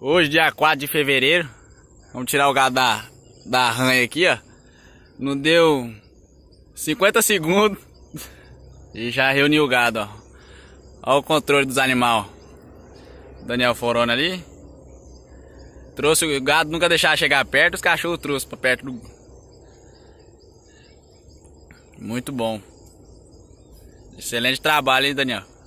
Hoje, dia 4 de fevereiro. Vamos tirar o gado da, da ranha aqui, ó. Não deu 50 segundos. E já reuniu o gado, ó. Olha o controle dos animais. Daniel Forona ali. Trouxe o gado, nunca deixava chegar perto. Os cachorros trouxe pra perto do... Muito bom. Excelente trabalho, hein, Daniel?